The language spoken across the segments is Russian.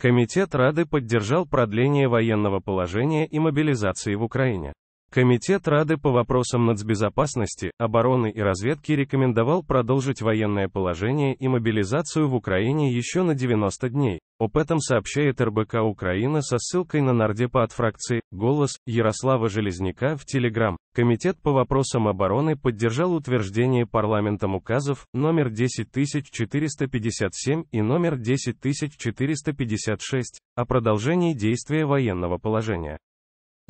Комитет Рады поддержал продление военного положения и мобилизации в Украине. Комитет Рады по вопросам нацбезопасности, обороны и разведки рекомендовал продолжить военное положение и мобилизацию в Украине еще на 90 дней. Об этом сообщает РБК Украина со ссылкой на нардепа от фракции «Голос» Ярослава Железняка в Телеграм. Комитет по вопросам обороны поддержал утверждение парламентом указов номер 10457 и номер 10456 о продолжении действия военного положения.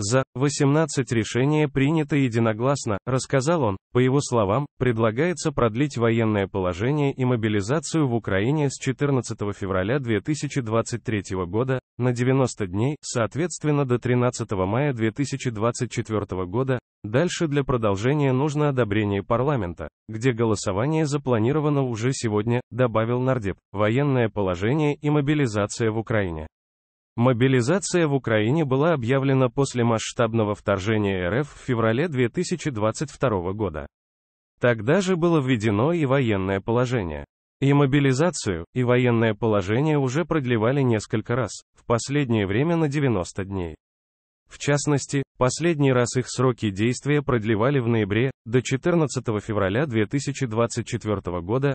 За 18 решение принято единогласно, рассказал он. По его словам, предлагается продлить военное положение и мобилизацию в Украине с 14 февраля 2023 года на 90 дней, соответственно до 13 мая 2024 года. Дальше для продолжения нужно одобрение парламента, где голосование запланировано уже сегодня, добавил Нардеп. Военное положение и мобилизация в Украине. Мобилизация в Украине была объявлена после масштабного вторжения РФ в феврале 2022 года. Тогда же было введено и военное положение. И мобилизацию, и военное положение уже продлевали несколько раз, в последнее время на 90 дней. В частности, последний раз их сроки действия продлевали в ноябре, до 14 февраля 2024 года,